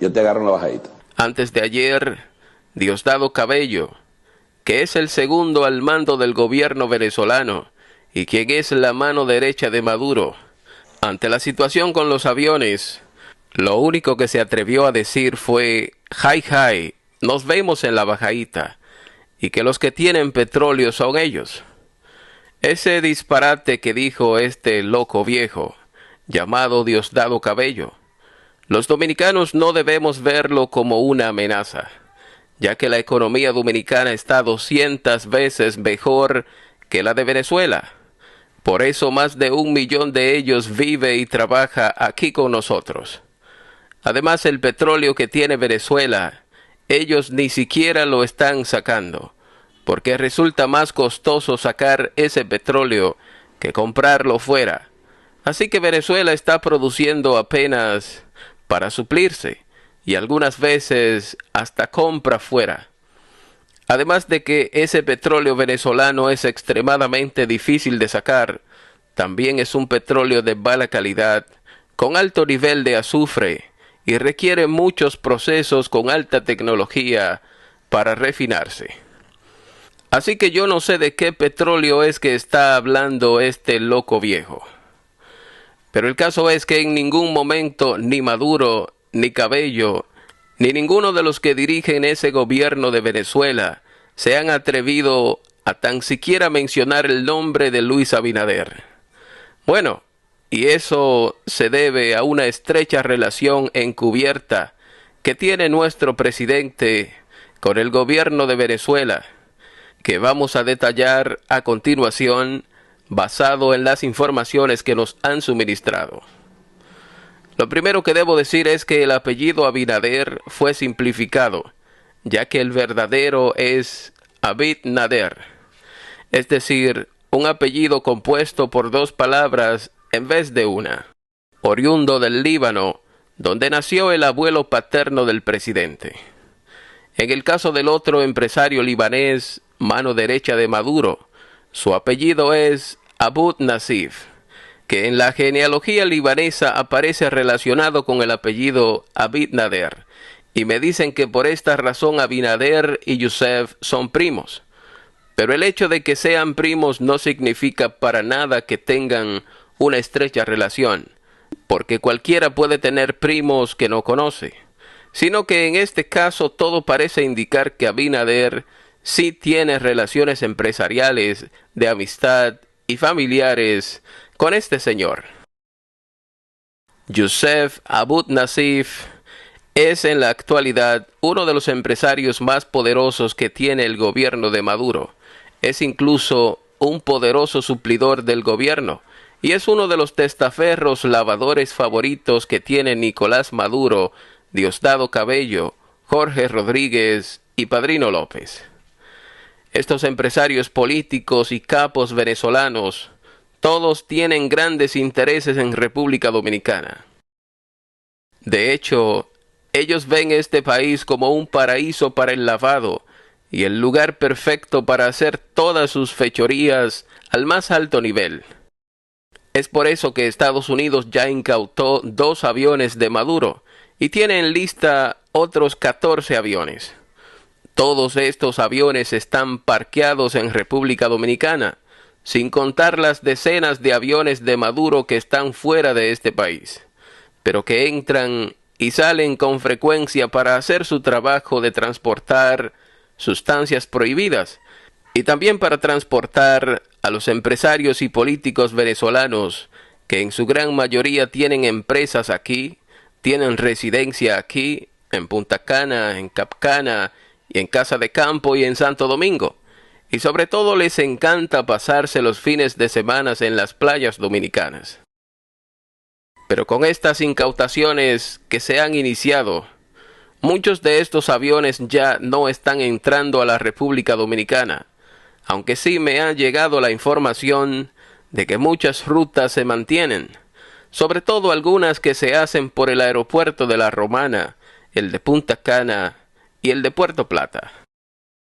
yo te Antes de ayer, Diosdado Cabello, que es el segundo al mando del gobierno venezolano y quien es la mano derecha de Maduro, ante la situación con los aviones, lo único que se atrevió a decir fue, hi hi, nos vemos en la bajadita, y que los que tienen petróleo son ellos. Ese disparate que dijo este loco viejo, llamado Diosdado Cabello, los dominicanos no debemos verlo como una amenaza, ya que la economía dominicana está 200 veces mejor que la de Venezuela. Por eso más de un millón de ellos vive y trabaja aquí con nosotros. Además, el petróleo que tiene Venezuela, ellos ni siquiera lo están sacando, porque resulta más costoso sacar ese petróleo que comprarlo fuera. Así que Venezuela está produciendo apenas para suplirse y algunas veces hasta compra fuera. Además de que ese petróleo venezolano es extremadamente difícil de sacar, también es un petróleo de mala calidad, con alto nivel de azufre y requiere muchos procesos con alta tecnología para refinarse. Así que yo no sé de qué petróleo es que está hablando este loco viejo. Pero el caso es que en ningún momento ni Maduro, ni Cabello, ni ninguno de los que dirigen ese gobierno de Venezuela se han atrevido a tan siquiera mencionar el nombre de Luis Abinader. Bueno, y eso se debe a una estrecha relación encubierta que tiene nuestro presidente con el gobierno de Venezuela, que vamos a detallar a continuación basado en las informaciones que nos han suministrado. Lo primero que debo decir es que el apellido Abinader fue simplificado, ya que el verdadero es Abid es decir, un apellido compuesto por dos palabras en vez de una. Oriundo del Líbano, donde nació el abuelo paterno del presidente. En el caso del otro empresario libanés, mano derecha de Maduro, su apellido es Abud Nasif, que en la genealogía libanesa aparece relacionado con el apellido Abid Nader. y me dicen que por esta razón Abinader y Yusef son primos. Pero el hecho de que sean primos no significa para nada que tengan una estrecha relación, porque cualquiera puede tener primos que no conoce, sino que en este caso todo parece indicar que Abinader si tiene relaciones empresariales, de amistad y familiares con este señor. Yusef Abud Nasif es en la actualidad uno de los empresarios más poderosos que tiene el gobierno de Maduro. Es incluso un poderoso suplidor del gobierno y es uno de los testaferros lavadores favoritos que tiene Nicolás Maduro, Diosdado Cabello, Jorge Rodríguez y Padrino López. Estos empresarios políticos y capos venezolanos, todos tienen grandes intereses en República Dominicana. De hecho, ellos ven este país como un paraíso para el lavado y el lugar perfecto para hacer todas sus fechorías al más alto nivel. Es por eso que Estados Unidos ya incautó dos aviones de Maduro y tiene en lista otros 14 aviones. Todos estos aviones están parqueados en República Dominicana, sin contar las decenas de aviones de Maduro que están fuera de este país, pero que entran y salen con frecuencia para hacer su trabajo de transportar sustancias prohibidas y también para transportar a los empresarios y políticos venezolanos que en su gran mayoría tienen empresas aquí, tienen residencia aquí, en Punta Cana, en Capcana, y en Casa de Campo y en Santo Domingo. Y sobre todo les encanta pasarse los fines de semana en las playas dominicanas. Pero con estas incautaciones que se han iniciado, muchos de estos aviones ya no están entrando a la República Dominicana, aunque sí me ha llegado la información de que muchas rutas se mantienen, sobre todo algunas que se hacen por el aeropuerto de la Romana, el de Punta Cana y el de Puerto Plata.